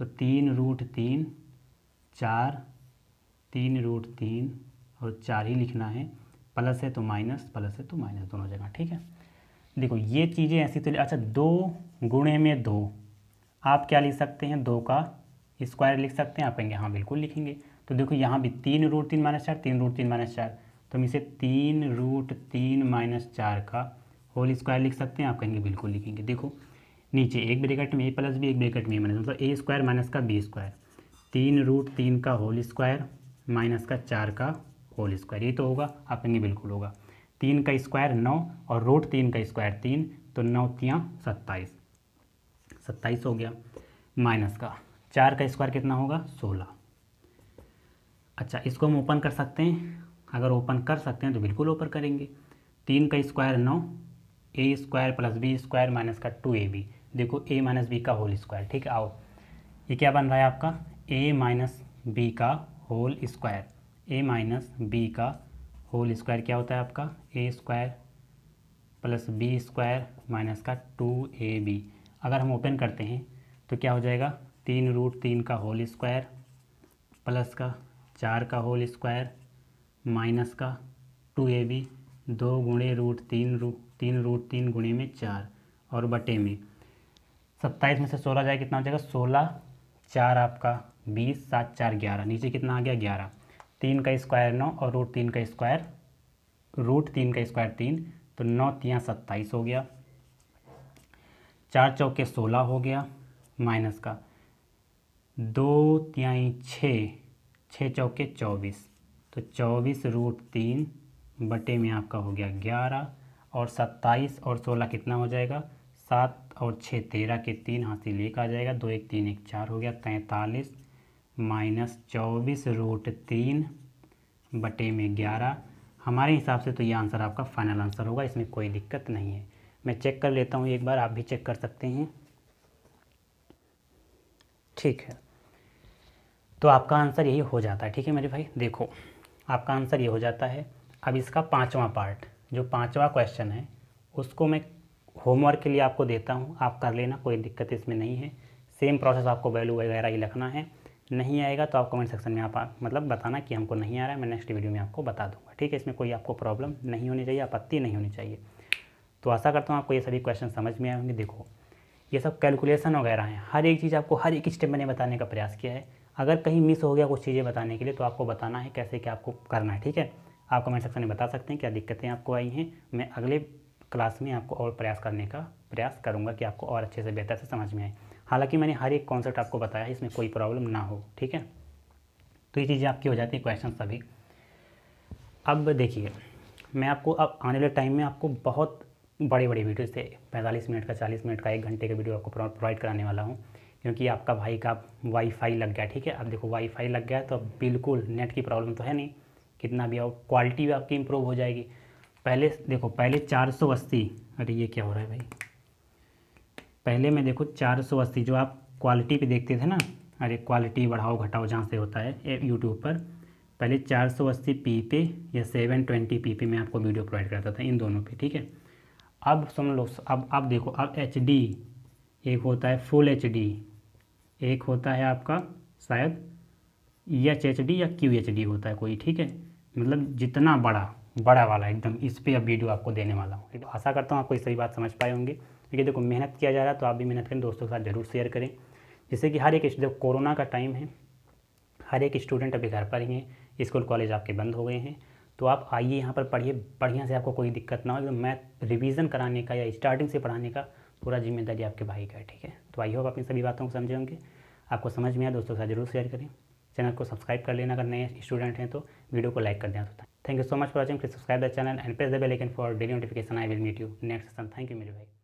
तो तीन रूट तीन चार तीन रूट तीन और चार ही लिखना है प्लस है तो माइनस प्लस है तो माइनस दोनों जगह ठीक है देखो ये चीज़ें ऐसी तो अच्छा दो गुणे में दो आप क्या लिख सकते हैं दो का स्क्वायर लिख सकते हैं आप कहेंगे हाँ बिल्कुल लिखेंगे तो देखो यहाँ भी तीन रूट तीन माइनस चार तीन रूट तीन माइनस चार तो हम इसे तीन रूट तीन माइनस चार का होल स्क्वायर लिख सकते हैं आप कहेंगे बिल्कुल लिखेंगे देखो नीचे एक ब्रेकेट में ए प्लस बी एक ब्रेकेट में ए माइनस मतलब ए स्क्वायर माइनस का बी स्क्वायर तीन रूट तीन का होल स्क्वायर माइनस का चार का होल स्क्वायर ये तो होगा आप कहेंगे बिल्कुल होगा तीन का स्क्वायर नौ और रूट तीन का स्क्वायर तीन तो नौ तिया सत्ताईस सत्ताईस हो गया माइनस का चार का स्क्वायर कितना होगा सोलह अच्छा इसको हम ओपन कर सकते हैं अगर ओपन कर सकते हैं तो बिल्कुल ओपन करेंगे तीन का स्क्वायर नौ A square plus B square minus का टू ए बी देखो ए माइनस बी का होल स्क्वायर ठीक है आओ ये क्या बन रहा है आपका ए माइनस बी का whole square A minus B का होल स्क्वायर क्या होता है आपका A square plus B square minus का टू ए बी अगर हम ओपन करते हैं तो क्या हो जाएगा तीन रूट तीन का होल स्क्वायर प्लस का चार का होल स्क्वायर माइनस का टू ए बी दो गुणे रूट तीन रू तीन रूट तीन गुणे में चार और बटे में सत्ताईस में से सोलह जाए कितना हो जाएगा सोलह चार आपका बीस सात चार ग्यारह नीचे कितना आ गया ग्यारह तीन का स्क्वायर नौ और रूट तीन का स्क्वायर रूट तीन का स्क्वायर तीन तो नौ तिया सत्ताईस हो गया चार चौके सोलह हो गया माइनस का दो तिहाई छः छः चौके चौबीस तो चौबीस रूट तीन बटे में आपका हो गया ग्यारह और सत्ताईस और सोलह कितना हो जाएगा सात और छः तेरह के तीन हाथी लेक आ जाएगा दो एक तीन एक चार हो गया तैंतालीस माइनस चौबीस रूट तीन बटे में ग्यारह हमारे हिसाब से तो ये आंसर आपका फाइनल आंसर होगा इसमें कोई दिक्कत नहीं है मैं चेक कर लेता हूँ एक बार आप भी चेक कर सकते हैं ठीक है तो आपका आंसर यही हो जाता है ठीक है मेरे भाई देखो आपका आंसर ये हो जाता है अब इसका पाँचवा पार्ट जो पाँचवा क्वेश्चन है उसको मैं होमवर्क के लिए आपको देता हूँ आप कर लेना कोई दिक्कत इसमें नहीं है सेम प्रोसेस आपको वैल्यू वगैरह ही लिखना है नहीं आएगा तो आप कमेंट सेक्शन में आप मतलब बताना कि हमको नहीं आ रहा है मैं नेक्स्ट वीडियो में आपको बता दूंगा ठीक है इसमें कोई आपको प्रॉब्लम नहीं होनी चाहिए आपत्ति नहीं होनी चाहिए तो आशा करता हूँ आपको ये सभी क्वेश्चन समझ में आएंगे देखो ये सब कैलकुलेशन वगैरह हैं हर एक चीज़ आपको हर एक स्टेप मैंने बताने का प्रयास किया है अगर कहीं मिस हो गया कुछ चीज़ें बताने के लिए तो आपको बताना है कैसे क्या आपको करना है ठीक है आप कमेंट सेक्शन में बता सकते हैं क्या दिक्कतें आपको आई हैं मैं अगले क्लास में आपको और प्रयास करने का प्रयास करूँगा कि आपको और अच्छे से बेहतर से समझ में आए हालांकि मैंने हर एक कॉन्सेप्ट आपको बताया इसमें कोई प्रॉब्लम ना हो ठीक है तो ये चीज़ें आपकी हो जाती है क्वेश्चन सभी अब देखिए मैं आपको अब आने वाले टाइम में आपको बहुत बड़े बड़े वीडियो से पैंतालीस मिनट का चालीस मिनट का एक घंटे का वीडियो आपको प्रोवाइड कराने वाला हूँ क्योंकि आपका भाई का वाईफाई लग गया ठीक है अब देखो वाईफाई लग गया तो अब बिल्कुल नेट की प्रॉब्लम तो है नहीं कितना भी और क्वालिटी भी आपकी इम्प्रूव हो जाएगी पहले देखो पहले 480 अरे ये क्या हो रहा है भाई पहले में देखो 480 जो आप क्वालिटी पे देखते थे ना अरे क्वालिटी बढ़ाओ घटाओ जहाँ से होता है यूट्यूब पर पहले 480 पी पे या 720 पी पे मैं आपको वीडियो प्रोवाइड करता था इन दोनों पे ठीक है अब समझ लो अब आप देखो अब एच डी एक होता है फुल एच डी एक होता है आपका शायद ई एच एच डी या क्यू एच डी होता है कोई ठीक है मतलब जितना बड़ा बड़ा वाला एकदम इस पर अब वीडियो आपको देने वाला हूँ आशा करता हूँ आपको इस सही बात समझ पाए होंगे क्योंकि देखो मेहनत किया जा रहा है तो आप भी मेहनत करें दोस्तों के साथ जरूर शेयर करें जैसे कि हर एक जब कोरोना का टाइम है हर एक स्टूडेंट अभी घर पर ही हैं स्कूल कॉलेज आपके बंद हो गए हैं तो आप आइए यहाँ पर पढ़िए बढ़िया से आपको कोई दिक्कत ना हो एकदम मैथ रिवीजन कराने का या स्टार्टिंग से पढ़ाने का पूरा जिम्मेदारी आपके भाई का है ठीक है तो आई होप अपनी सभी बातों को समझे होंगे आपको समझ में आया दोस्तों के साथ जरूर शेयर करें चैनल को सब्सक्राइब कर लेना अगर नए स्टूडेंट हैं तो वीडियो को लाइक कर देना thank you so much for watching please subscribe the channel and press the bell icon for daily notification I will meet you next session thank you मेरे भाई